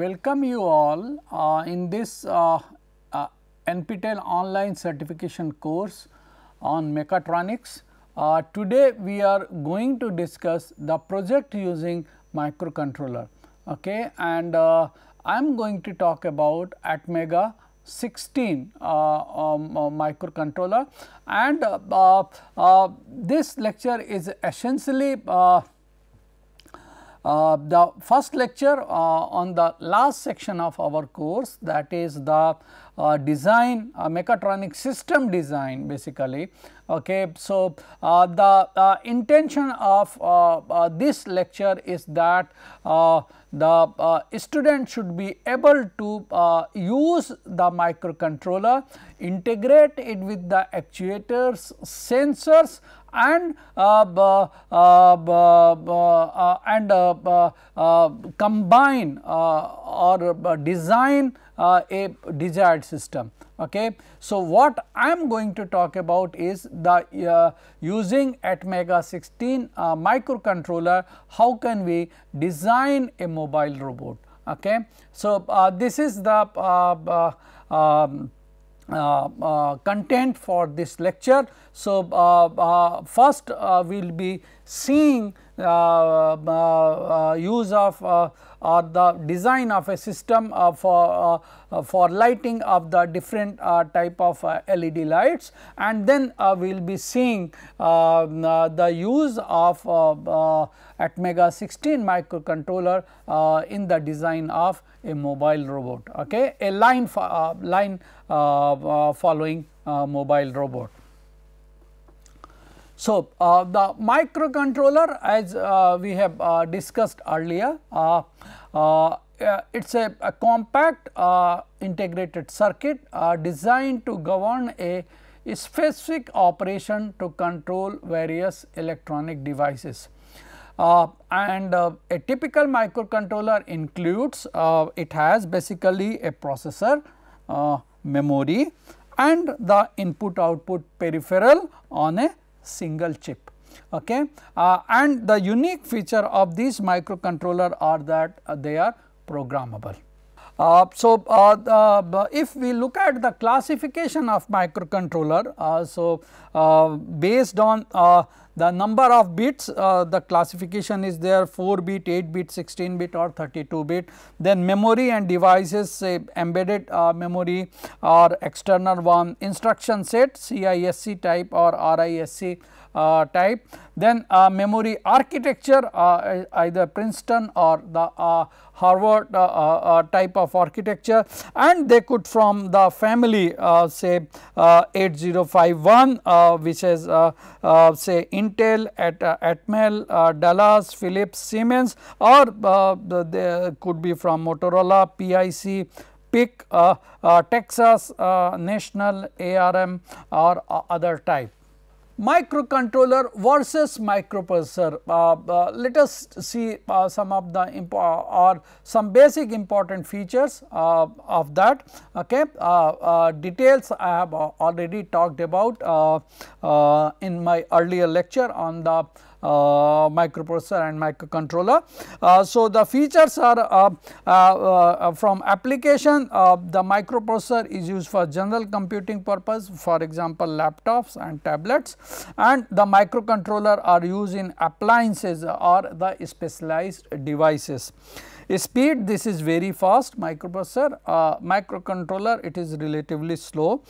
welcome you all uh, in this uh, uh, NPTEL online certification course on mechatronics. Uh, today we are going to discuss the project using microcontroller okay and uh, I am going to talk about Atmega 16 uh, um, uh, microcontroller and uh, uh this lecture is essentially uh, the first lecture uh, on the last section of our course that is the uh, design uh, mechatronic system design basically. Okay. So, uh, the uh, intention of this lecture is that the student should be able to use the microcontroller, integrate it with the actuators, sensors and and combine or design a desired system. Okay. So, what I am going to talk about is the uh, using Atmega 16 uh, microcontroller, how can we design a mobile robot. Okay. So, uh, this is the um, uh, uh, content for this lecture. So, uh, uh first we will be seeing use of or the design of a system uh, for, uh, uh, for lighting of the different type of LED lights and then we will be seeing um, the use of Atmega 16 microcontroller in the design of a mobile robot, okay, a line, line following mobile robot. So, uh, the microcontroller as uh, we have uh, discussed earlier, uh, uh, uh, it is a, a compact integrated circuit designed to govern a, a, specific operation to control various electronic devices. and a typical microcontroller includes, it has basically a processor, memory and the input output peripheral on a single chip. Okay? Uh, and the unique feature of these microcontroller are that uh, they are programmable. Uh, so, uh, the, uh, if we look at the classification of microcontroller, uh, so uh, based on uh, the number of bits, the classification is there 4 bit, 8 bit, 16 bit or 32 bit. Then memory and devices say embedded memory or external one, instruction set CISC type or RISC uh, type. Then uh, memory architecture uh, uh either Princeton or the uh, Harvard uh, type of architecture and they could from the family say 8051 which is say Intel at Atmel, Dallas, Philips, Siemens or they could be from Motorola, PIC, PIC, Texas National, ARM or other type microcontroller versus microprocessor. Uh, uh, let us see uh, some of the uh, or some basic important features uh, of that. Okay, uh, details I have already talked about in my earlier lecture on the uh, microprocessor and microcontroller. Uh, so, the features are uh, from application the microprocessor is used for general computing purpose for example, laptops and tablets and the microcontroller are used in appliances or the specialized devices speed this is very fast microprocessor uh, microcontroller it is relatively slow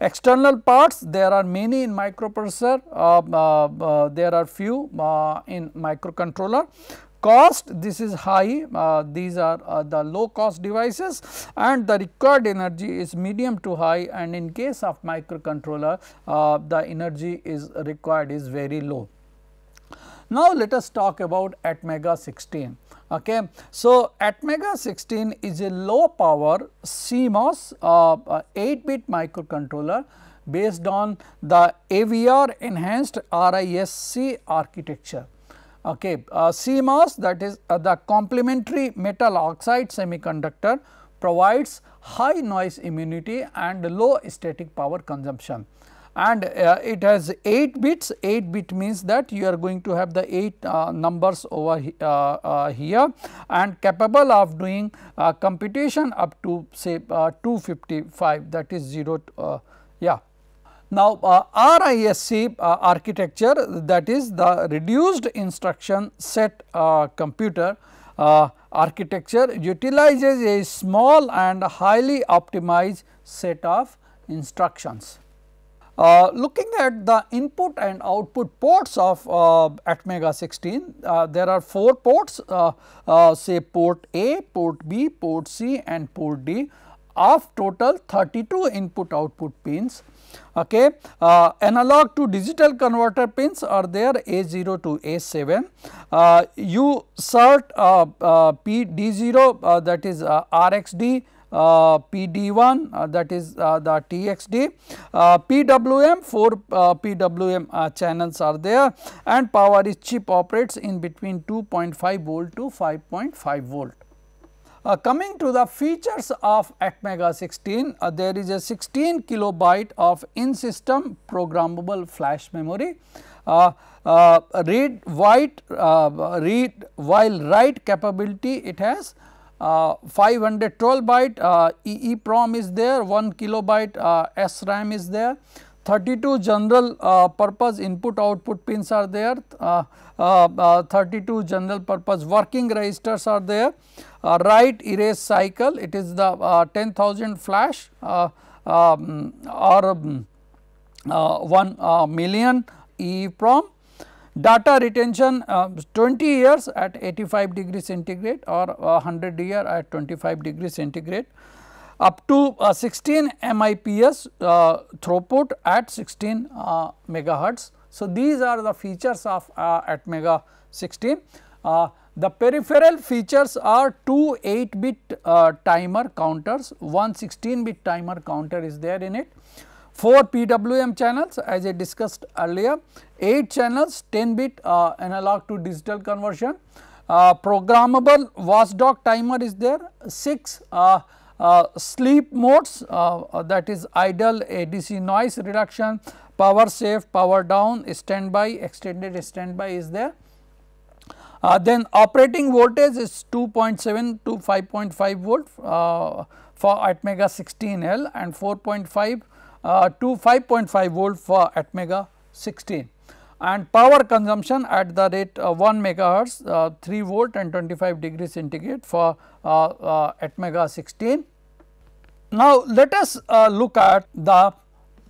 external parts there are many in microprocessor uh, uh, uh there are few uh, in microcontroller cost this is high uh, these are uh, the low cost devices and the required energy is medium to high and in case of microcontroller uh, the energy is required is very low. Now, let us talk about Atmega 16. Okay. So, Atmega 16 is a low power CMOS uh, 8 bit microcontroller based on the AVR enhanced RISC architecture. Okay. Uh, CMOS that is uh, the complementary metal oxide semiconductor provides high noise immunity and low static power consumption and uh, it has 8 bits 8 bit means that you are going to have the 8 uh, numbers over uh, uh, here and capable of doing uh, computation up to say uh, 255 that is 0 yeah. Now, RISC architecture that is the reduced instruction set computer architecture utilizes a small and highly optimized set of instructions. Uh, looking at the input and output ports of uh, Atmega 16, uh, there are 4 ports uh, uh, say port A, port B, port C and port D of total 32 input output pins. Okay. Uh, analog to digital converter pins are there A0 to A7. you sort PD0 that is RXD uh, PD1 uh, that is uh, the TXD, PWM 4 PWM channels are there and power is chip operates in between 2.5 volt to 5.5 volt. Uh, coming to the features of Atmega 16, uh, there is a 16 kilobyte of in-system programmable flash memory. Uh, read, write, read while write capability it has uh, 512 byte uh, EEPROM is there, 1 kilobyte uh, SRAM is there, 32 general uh, purpose input output pins are there, uh, uh, uh, 32 general purpose working registers are there, write erase cycle it is the 10,000 flash um, or um, 1 million EEPROM Data retention uh, 20 years at 85 degree centigrade or 100 year at 25 degree centigrade up to uh, 16 MIPS uh, throughput at 16 uh, megahertz. So, these are the features of at mega 16. The peripheral features are two 8 bit uh, timer counters, one 16 bit timer counter is there in it. 4 PWM channels as I discussed earlier, 8 channels 10 bit uh, analog to digital conversion, uh, programmable watchdog timer is there, 6 uh, uh sleep modes uh, uh, that is idle ADC noise reduction, power safe, power down, standby, extended standby is there. then operating voltage is 2.7 to 5.5 volt for atmega 16L and 4.5 uh, to 5.5 volt for at mega 16 and power consumption at the rate uh, 1 megahertz uh, 3 volt and 25 degree centigrade for uh, uh, at mega 16. Now, let us look at the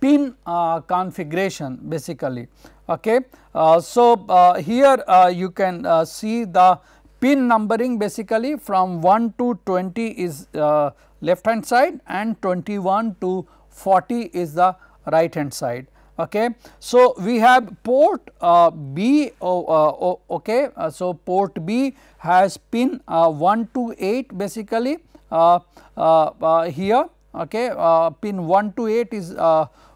pin configuration basically. Okay. so, here you can see the pin numbering basically from 1 to 20 is left hand side and 21 to 40 is the right hand side. Okay. So, we have port uh, B oh, uh, oh, okay. Uh, so, port B has pin uh, 1 to 8 basically uh, uh, here okay. pin 1 to 8 is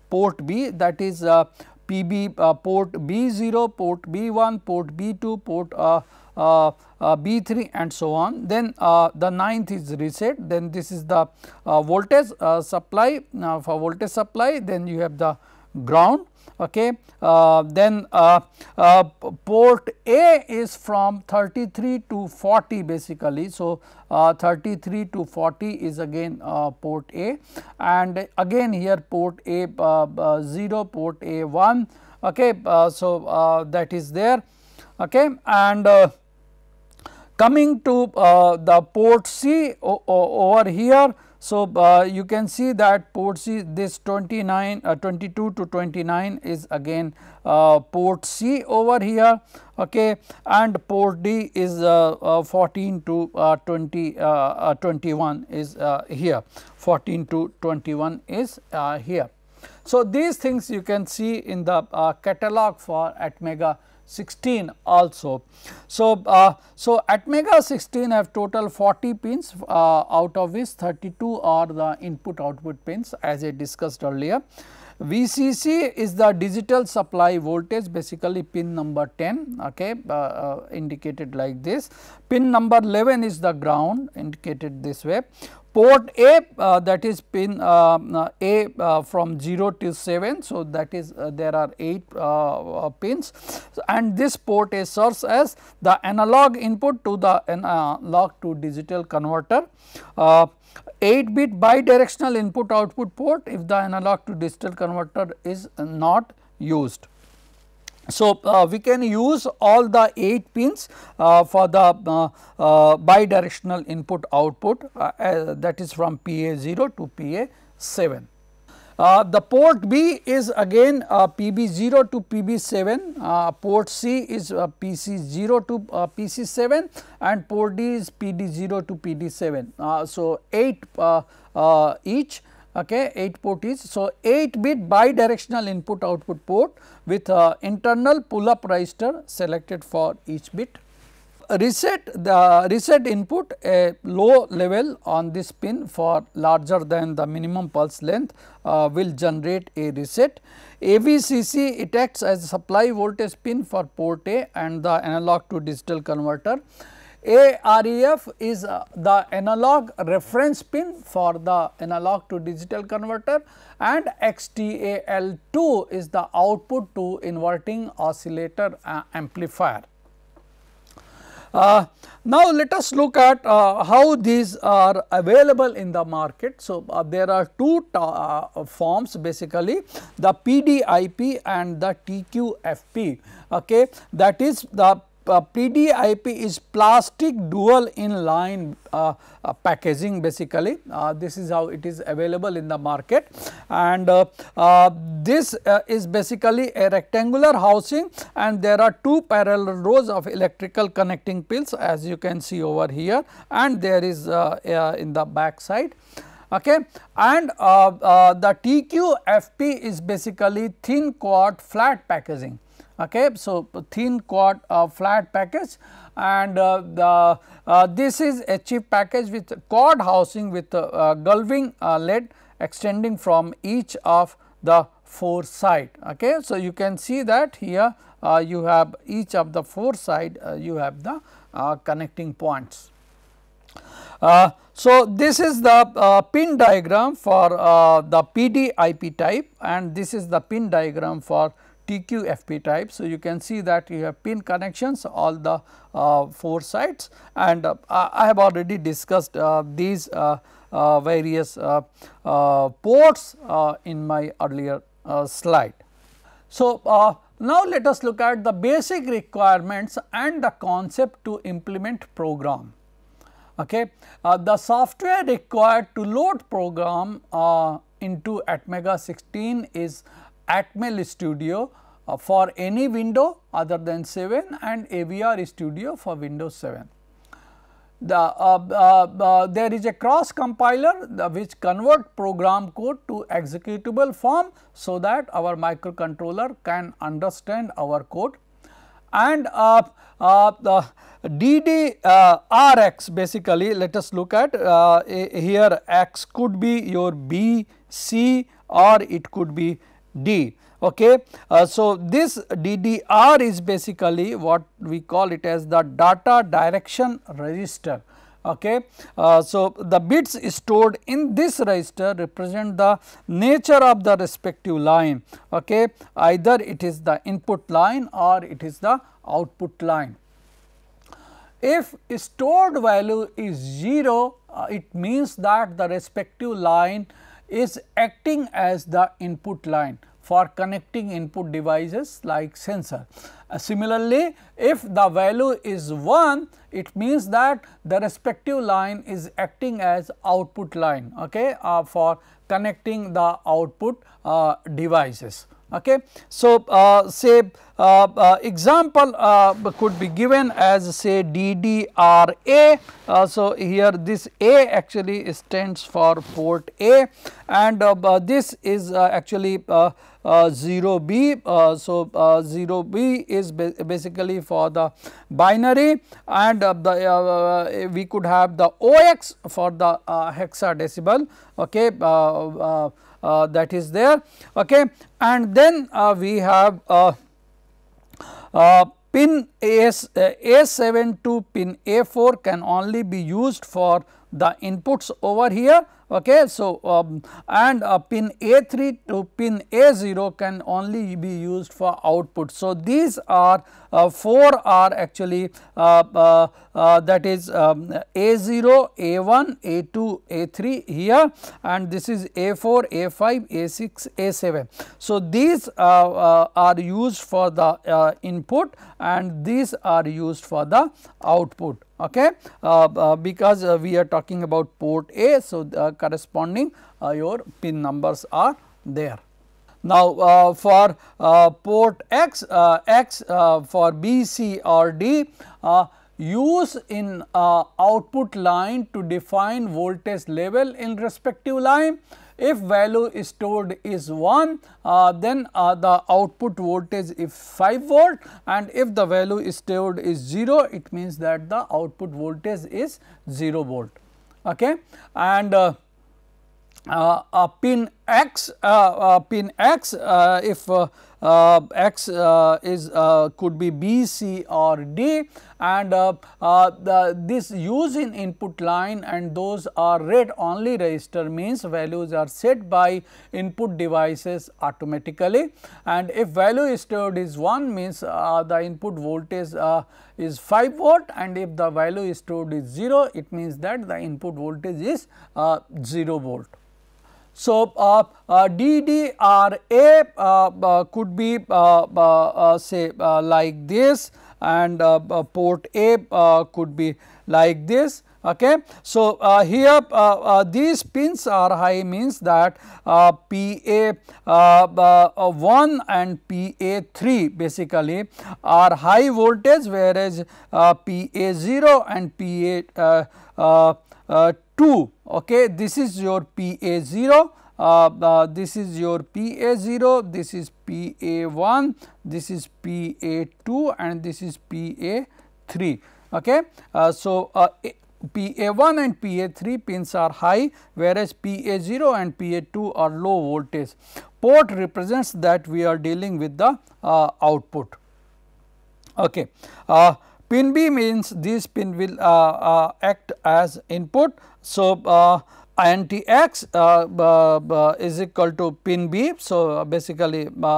port B that is PB port B0, port B1, port B2, port uh, uh, B 3 and so on. Then uh, the ninth is reset, then this is the voltage supply for voltage supply, then you have the ground okay. Uh, then uh, uh, port A is from 33 to 40 basically. So, 33 to 40 is again port A and again here port A 0, port A 1 okay. so, that is there okay. and Coming to uh, the port C over here, so, uh, you can see that port C this 29 uh, 22 to 29 is again uh, port C over here okay and port D is uh, uh, 14 to 20 21 is here 14 to 21 is here. So, these things you can see in the catalog for Atmega 16 also. So, uh, so at mega 16 have total 40 pins uh, out of which 32 are the input output pins as I discussed earlier. VCC is the digital supply voltage basically pin number 10 okay, uh, uh, indicated like this. Pin number 11 is the ground indicated this way. Port A uh, that is pin uh, uh, A uh, from 0 to 7. So, that is there are 8 pins and this port A serves as the analog input to the analog to digital converter. 8 bit bidirectional input output port if the analog to digital converter is not used. So, uh, we can use all the 8 pins uh, for the uh, uh bidirectional input output uh, that is from PA 0 to PA 7. Uh, the port B is again uh, PB0 to PB7, uh, port C is uh, PC0 to uh, PC7 and port D is PD0 to PD7. so, 8 each okay 8 port is So, 8 bit bidirectional input output port with internal pull up resistor selected for each bit reset the reset input a low level on this pin for larger than the minimum pulse length uh, will generate a reset. AVCC it acts as a supply voltage pin for port A and the analog to digital converter. AREF is uh, the analog reference pin for the analog to digital converter and XTAL2 is the output to inverting oscillator uh, amplifier. Uh, now, let us look at uh, how these are available in the market. So, uh, there are two uh, forms basically the PDIP and the TQFP. Okay, That is the uh, PDIP is plastic dual inline uh, uh, packaging basically. Uh, this is how it is available in the market and uh, uh, this is basically a rectangular housing and there are two parallel rows of electrical connecting pins as you can see over here and there is in the back side okay. and uh, uh, the TQFP is basically thin quad flat packaging okay. So, thin quad uh, flat package and uh, the, uh, this is a chip package with quad housing with uh, uh, galving uh, lead extending from each of the four side. Okay. So, you can see that here you have each of the four side you have the connecting points. so, this is the pin diagram for the PD IP type and this is the pin diagram for TQFP type. So, you can see that you have pin connections all the uh, 4 sides and uh, I have already discussed uh, these uh, uh, various uh, ports in my earlier slide. So, now let us look at the basic requirements and the concept to implement program. Okay. the software required to load program into Atmega 16 is Atmel Studio uh, for any window other than 7 and AVR Studio for Windows 7. The, uh, uh, uh there is a cross compiler which convert program code to executable form, so that our microcontroller can understand our code and uh, uh, the DDRX uh, basically let us look at uh, here X could be your B, C or it could be D. Okay. Uh, so, this DDR is basically what we call it as the data direction register. Okay. Uh, so, the bits stored in this register represent the nature of the respective line, okay. either it is the input line or it is the output line. If stored value is 0, uh, it means that the respective line is acting as the input line for connecting input devices like sensor. Uh, similarly, if the value is 1, it means that the respective line is acting as output line okay, uh, for connecting the output uh, devices. Okay. So, uh, say uh, uh example uh, could be given as say DDRA. Uh, so, here this A actually stands for port A and this is actually 0B. so, 0B is ba basically for the binary and the, we could have the OX for the hexadecimal okay uh, that is there okay and then uh, we have uh, pin AS, uh, A7 to pin A4 can only be used for the inputs over here. Okay. So, um, and uh, pin A3 to pin A0 can only be used for output. So, these are uh, 4 are actually uh, uh, uh that is um, A0, A1, A2, A3 here and this is A4, A5, A6, A7. So, these uh, are used for the input and these are used for the output okay, uh, uh, because uh, we are talking about port A. So, corresponding your pin numbers are there. Now, uh, for uh, port X, uh, X for B, C or D, use in output line to define voltage level in respective line if value stored is 1, uh, then uh, the output voltage is 5 volt and if the value stored is 0, it means that the output voltage is 0 volt. Okay? And uh, uh a pin x uh, uh, pin x uh, if x is could be B, C or D and the, this use in input line and those are read only register means values are set by input devices automatically and if value is stored is 1 means the input voltage is 5 volt and if the value is stored is 0 it means that the input voltage is 0 volt. So, uh, uh, DDRA uh, uh, could be uh, uh, say like this and port A could be like this. Okay. So, here these pins are high means that PA1 and PA3 basically are high voltage whereas PA0 and PA 2 okay this is your PA0 uh, uh, this is your PA0 this is PA1 this is PA2 and this is PA3 okay uh, so uh, PA1 and PA3 pins are high whereas PA0 and PA2 are low voltage port represents that we are dealing with the uh, output okay uh, Pin B means this pin will uh, uh, act as input. So, uh, anti x uh, uh, is equal to pin B. So, basically uh,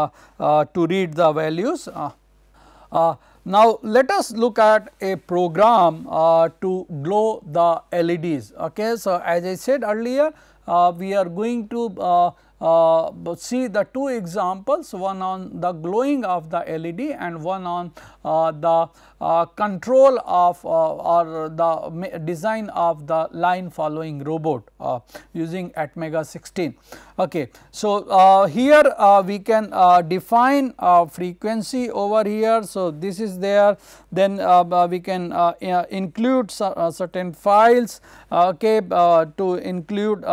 to read the values. now, let us look at a program to glow the LEDs. Okay. So, as I said earlier, we are going to uh, but see the two examples one on the glowing of the LED and one on uh, the uh, control of uh, or the design of the line following robot uh, using Atmega 16. Okay. So, uh, here we can define frequency over here. So, this is there then we can include certain files okay, to include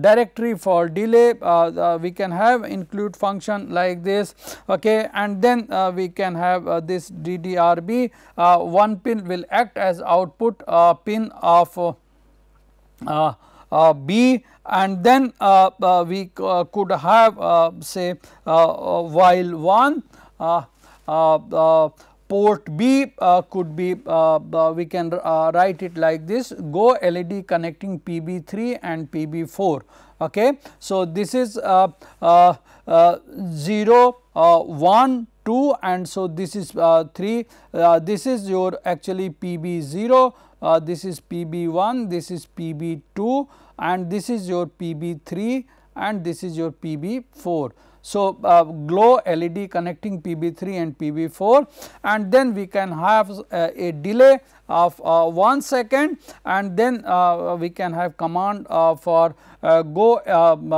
directory for delay uh, we can have include function like this okay and then uh, we can have uh, this DDRB uh, one pin will act as output pin of B and then we could have say while 1 uh, port B uh, could be uh, uh we can uh, write it like this go LED connecting PB3 and PB4. Okay. So, this is uh, 0, 1, 2 and so this is 3, this is your actually PB0, this is PB1, this is PB2 and this is your PB3 and this is your PB4. So, uh, glow LED connecting PB3 and PB4 and then we can have uh, a delay of uh, 1 second and then uh, we can have command uh, for uh, go um,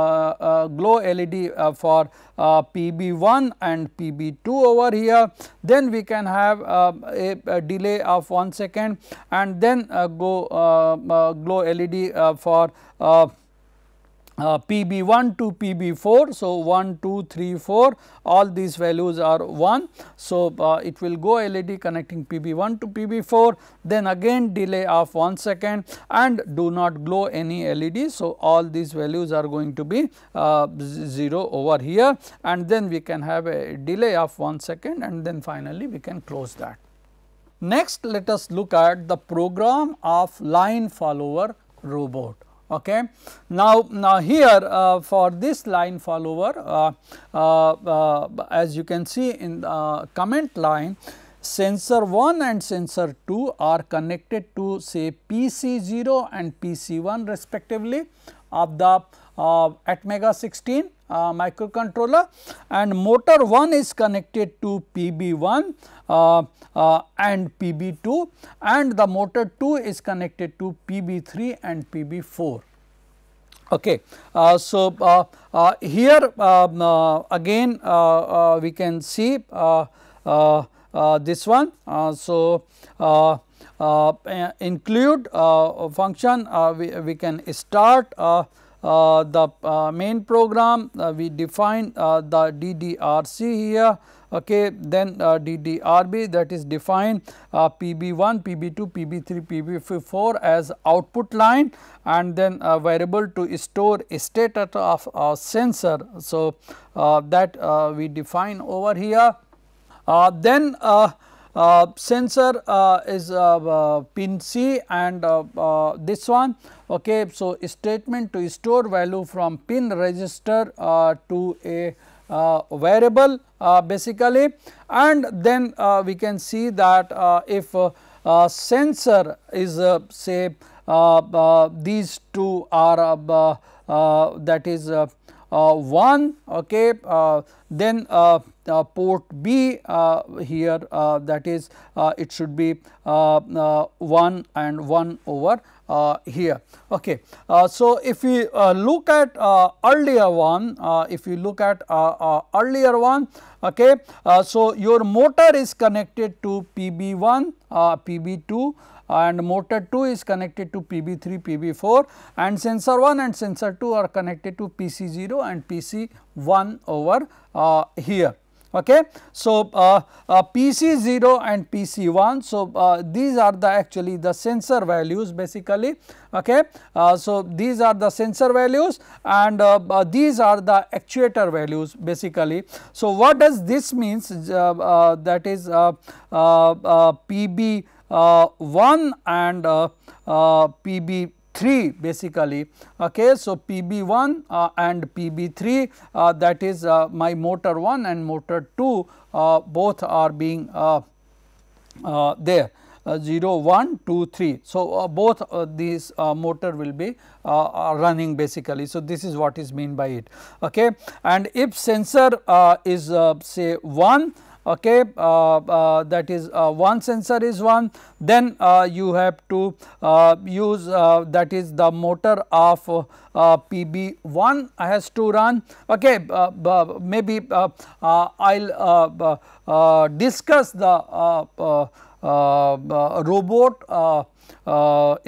glow LED for PB1 and PB2 over here. Then we can have um, a, a, delay of 1 second and then go glow LED for uh, PB1 to PB4. So, 1, 2, 3, 4 all these values are 1. So, uh, it will go LED connecting PB1 to PB4 then again delay of 1 second and do not glow any LED. So, all these values are going to be uh, 0 over here and then we can have a delay of 1 second and then finally, we can close that. Next let us look at the program of line follower robot. Okay. Now, now here uh, for this line follower, uh, uh, uh as you can see in the uh, comment line, sensor 1 and sensor 2 are connected to say PC 0 and PC 1 respectively of the uh, Atmega 16 uh, microcontroller and motor 1 is connected to PB1 uh, and PB2 and the motor 2 is connected to PB3 and PB4. Okay. Uh, so, uh, uh, here um, again we can see this one. so, uh, eh, include uh, function uh, we, we can start uh, the uh, main program uh, we define the DDRC here okay then DDRB that is define PB1, PB2, PB3, PB4 as output line and then variable to store state of a sensor. So, that we define over here. then uh, sensor uh, is uh, pin C and this one okay. So, statement to store value from pin register to a uh, variable uh, basically and then uh, we can see that if sensor is say these two are that is uh, 1 okay uh, then uh, port B here that is it should be 1 and 1 over here. Okay. so, if we look at earlier one if you look at earlier one okay. so, your motor is connected to PB1, PB2 and motor 2 is connected to PB 3, PB 4 and sensor 1 and sensor 2 are connected to PC 0 and PC 1 over uh, here. Okay. So, uh, uh, PC 0 and PC 1. So, uh, these are the actually the sensor values basically. Okay. Uh, so, these are the sensor values and uh, uh, these are the actuator values basically. So, what does this means that is PB uh, 1 and uh, uh, PB 3 basically okay so pb1 uh, and pb3 uh, that is uh, my motor 1 and motor 2 both are being there 0 1 2 3 so both these motor will be running basically so this is what is mean by it okay and if sensor is say 1 okay, uh, uh, that is uh, one sensor is one. Then you have to use that is the motor of PB1 has to run. Okay, maybe I will discuss the robot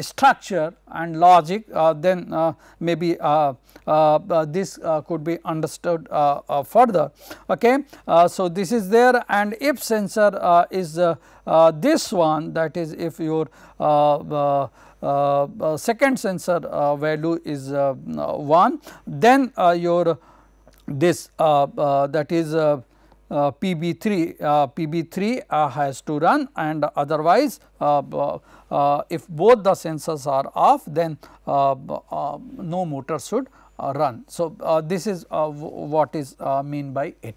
structure and logic then maybe this could be understood further. Okay. so, this is there and if sensor is this one that is if your second sensor value is 1 then your this that is PB3, uh, PB3 uh, uh, has to run and otherwise if both the sensors are off then no motor should run. So, this is what is mean by it.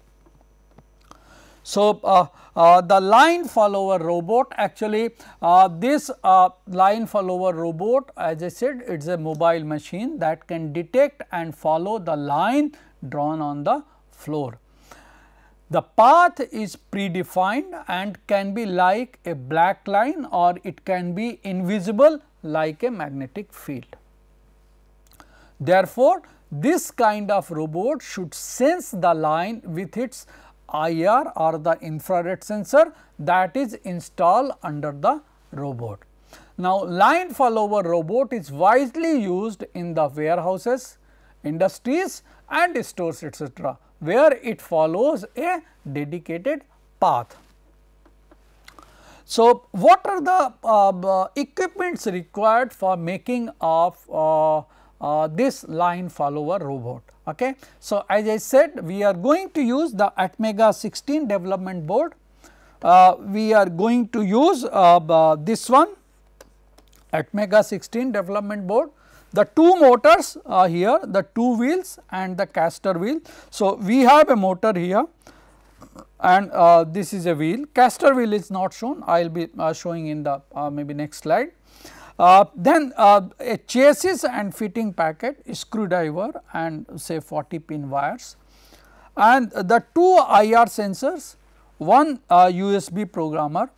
So, uh, uh, the line follower robot actually uh, this line follower robot as I said it is a mobile machine that can detect and follow the line drawn on the floor. The path is predefined and can be like a black line or it can be invisible like a magnetic field. Therefore, this kind of robot should sense the line with its IR or the infrared sensor that is installed under the robot. Now, line follower robot is widely used in the warehouses, industries and stores etc where it follows a dedicated path. So, what are the uh, uh, equipments required for making of uh, uh, this line follower robot? Okay. So, as I said we are going to use the Atmega 16 development board, uh, we are going to use uh, this one Atmega 16 development board the two motors are here, the two wheels and the caster wheel. So, we have a motor here and uh, this is a wheel. Caster wheel is not shown, I will be uh, showing in the uh, maybe next slide. Uh, then uh, a chassis and fitting packet, screwdriver and say 40 pin wires and the two IR sensors, one USB uh, programmer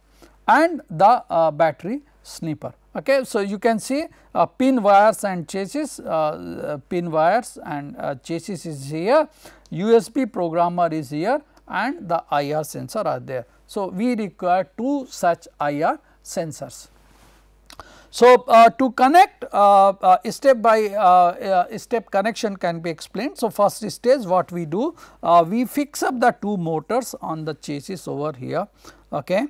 and the battery sniffer. Okay. So, you can see uh, pin wires and chassis, uh, uh pin wires and uh, chassis is here, USB programmer is here and the IR sensor are there. So, we require two such IR sensors. So, uh, to connect uh, uh, step by uh, step connection can be explained. So, first stage what we do, we fix up the two motors on the chassis over here. Okay.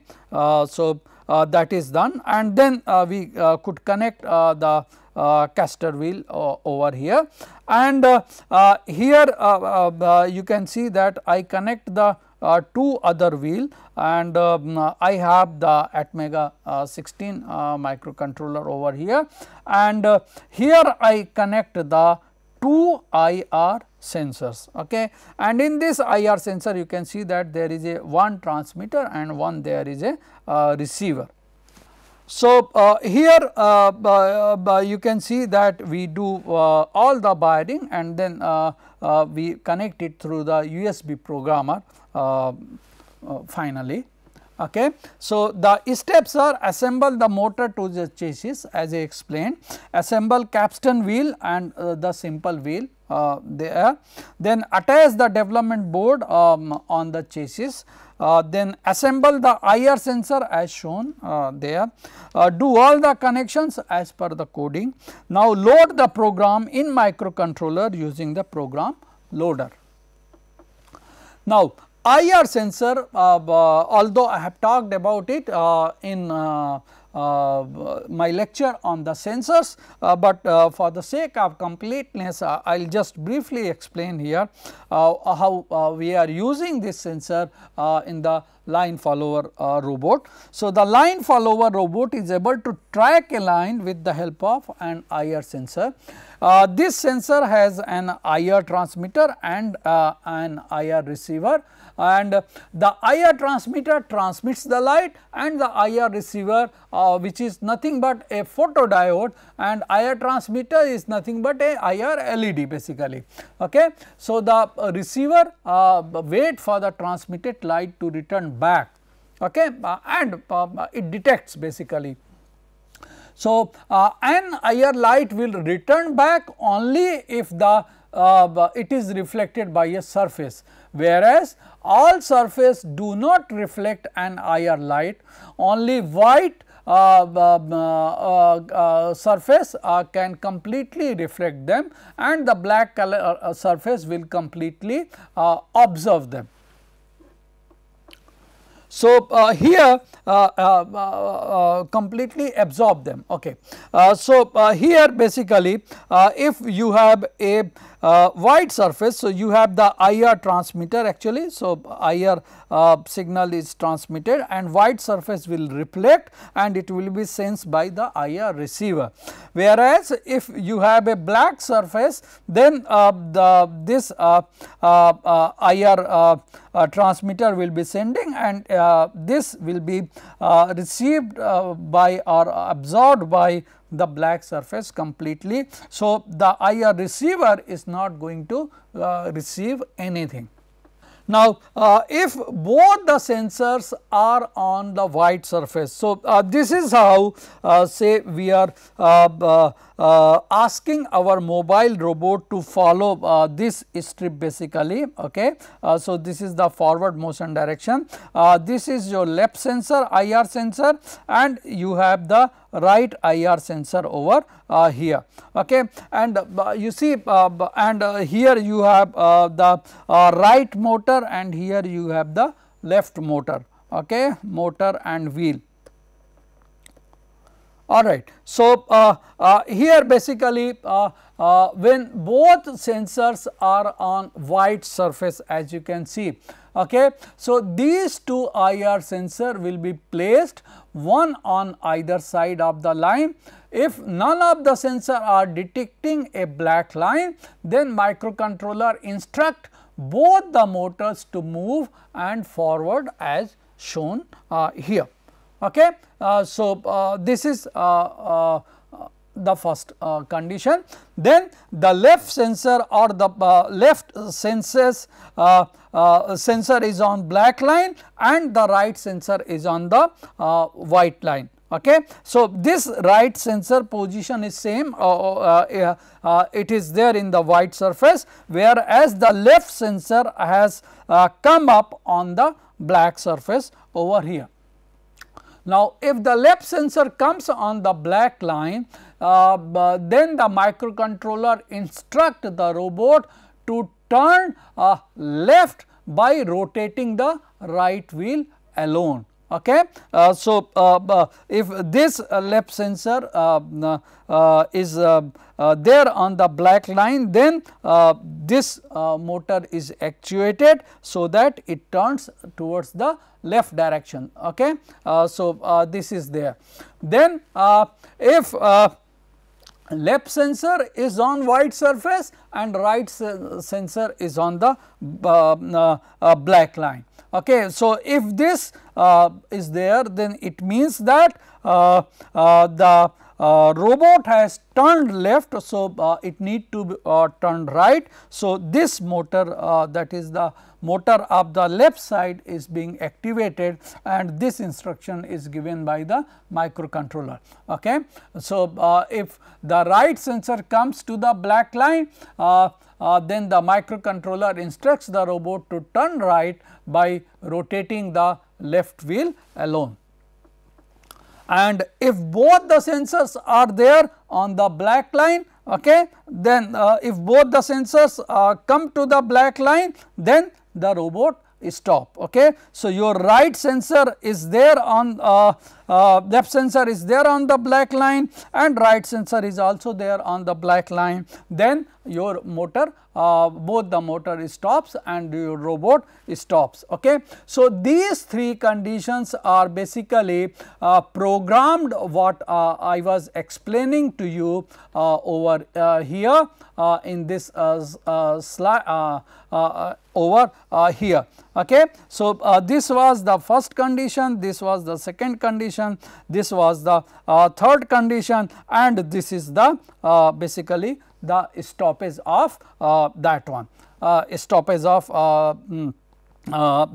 so, uh, that is done and then uh, we uh, could connect the caster wheel over here. And here you can see that I connect the uh, two other wheel and uh, I have the Atmega uh, 16 microcontroller over here and here I connect the two IR sensors okay and in this IR sensor you can see that there is a one transmitter and one there is a uh, receiver. So, uh, here uh, uh you can see that we do uh, all the wiring and then uh, we connect it through the USB programmer finally. Okay. So, the steps are assemble the motor to the chassis as I explained, assemble capstan wheel and uh, the simple wheel uh, there, then attach the development board um, on the chassis, uh, then assemble the IR sensor as shown uh, there, uh, do all the connections as per the coding. Now, load the program in microcontroller using the program loader. Now, IR sensor uh, although I have talked about it uh, in uh, my lecture on the sensors, but for the sake of completeness I will just briefly explain here how we are using this sensor in the line follower uh, robot. So, the line follower robot is able to track a line with the help of an IR sensor. Uh, this sensor has an IR transmitter and uh, an IR receiver and the IR transmitter transmits the light and the IR receiver uh, which is nothing but a photodiode and IR transmitter is nothing but a IR LED basically. Okay. So, the uh, receiver uh, wait for the transmitted light to return back okay, uh, and um, it detects basically so, uh, an IR light will return back only if the uh, it is reflected by a surface, whereas all surface do not reflect an IR light, only white uh, uh, uh, uh, surface uh, can completely reflect them and the black color surface will completely observe them. So, uh, here uh, uh, completely absorb them. Okay. so, here basically if you have a uh, wide surface. So, you have the IR transmitter actually. So, IR uh, signal is transmitted and wide surface will reflect and it will be sensed by the IR receiver. Whereas, if you have a black surface then uh, the this uh, uh, uh, IR transmitter will be sending and this will be received by or absorbed by the black surface completely. So, the IR receiver is not going to uh, receive anything. Now, uh, if both the sensors are on the white surface, so uh, this is how uh, say we are uh, uh, uh, asking our mobile robot to follow uh, this strip basically. Okay. Uh, so, this is the forward motion direction, uh, this is your left sensor IR sensor and you have the right IR sensor over uh, here. Okay. And uh, you see and here you have the right motor and here you have the left motor okay motor and wheel all right. So, uh, uh, here basically uh, uh, when both sensors are on white surface as you can see. Okay. So, these two IR sensor will be placed one on either side of the line. If none of the sensor are detecting a black line then microcontroller instruct both the motors to move and forward as shown uh, here. Okay. Uh, so, uh, this is uh, the first uh, condition. Then the left sensor or the uh, left senses uh, sensor is on black line and the right sensor is on the white line. Okay. So, this right sensor position is same it is there in the white surface whereas the left sensor has come up on the black surface over here. Now, if the left sensor comes on the black line, uh, then the microcontroller instruct the robot to turn uh, left by rotating the right wheel alone. Okay. Uh, so, uh, if this uh, left sensor uh, uh, is there on the black line, then this motor is actuated so that it turns towards the left direction. Okay. so, this is there. Then, if left sensor is on white surface and right sensor is on the uh, uh, uh, black line. Okay. So, if this uh, is there then it means that uh, uh, the uh, robot has turned left. So, uh, it need to uh, turn right. So, this motor uh, that is the motor of the left side is being activated and this instruction is given by the microcontroller. Okay. So, uh, if the right sensor comes to the black line uh, then the microcontroller instructs the robot to turn right by rotating the left wheel alone and if both the sensors are there on the black line okay then uh, if both the sensors uh, come to the black line then the robot stop okay so your right sensor is there on uh, uh, left sensor is there on the black line and right sensor is also there on the black line. Then your motor uh, both the motor stops and your robot stops. Okay. So, these three conditions are basically uh, programmed what uh, I was explaining to you uh, over uh, here uh, in this slide over here. Okay. So, this was the first condition, this was the second condition condition, this was the uh, third condition and this is the uh, basically the stoppage of uh, that one, uh, stoppage of uh, mm,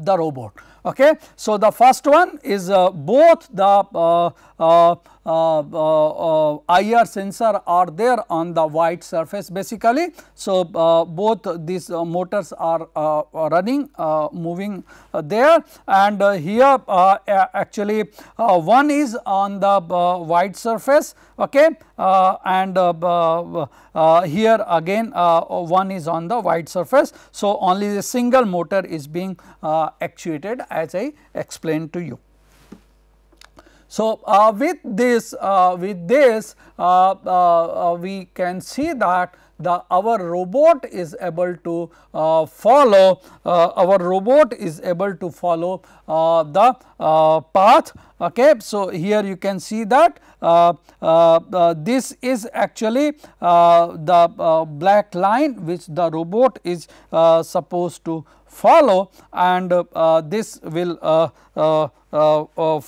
the robot. Okay. So, the first one is uh, both the uh, uh, uh, uh IR sensor are there on the white surface basically. So, uh, both these motors are running moving there and here actually one is on the white surface okay, and here again one is on the white surface. So, only a single motor is being actuated as I explained to you. So, uh, with this uh, with this uh, uh, uh we can see that the our robot is able to uh, follow our robot is able to follow the path okay so here you can see that this is actually the black line which the robot is supposed to follow and uh, uh, this will uh,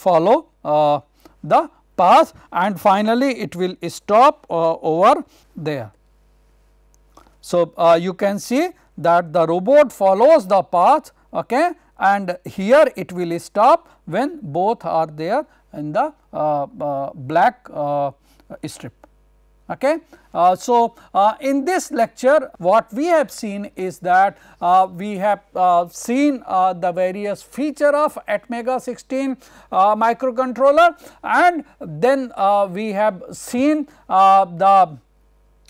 follow the path and finally it will stop over there. So, you can see that the robot follows the path okay, and here it will stop when both are there in the uh, uh, black uh, strip. Okay. Uh, so, uh, in this lecture what we have seen is that uh, we have uh, seen uh, the various feature of Atmega 16 uh, microcontroller and then we have seen the,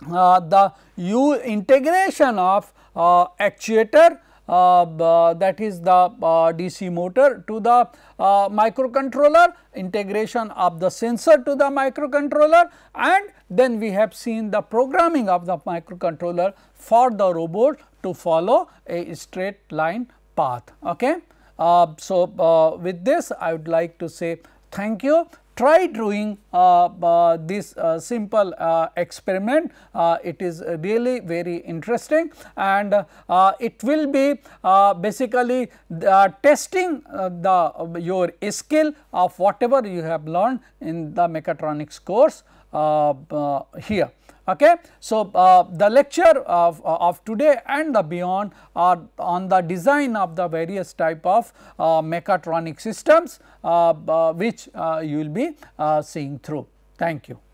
the U integration of actuator uh, that is the uh, DC motor to the uh, microcontroller, integration of the sensor to the microcontroller and then we have seen the programming of the microcontroller for the robot to follow a straight line path. Okay? Uh, so, uh, with this I would like to say thank you. Try doing uh, uh this uh, simple uh, experiment. it is really very interesting and it will be basically the testing the your skill of whatever you have learned in the mechatronics course. Uh, uh, here. Okay. So, uh, the lecture of, of today and the beyond are on the design of the various type of mechatronic systems which you will be seeing through. Thank you.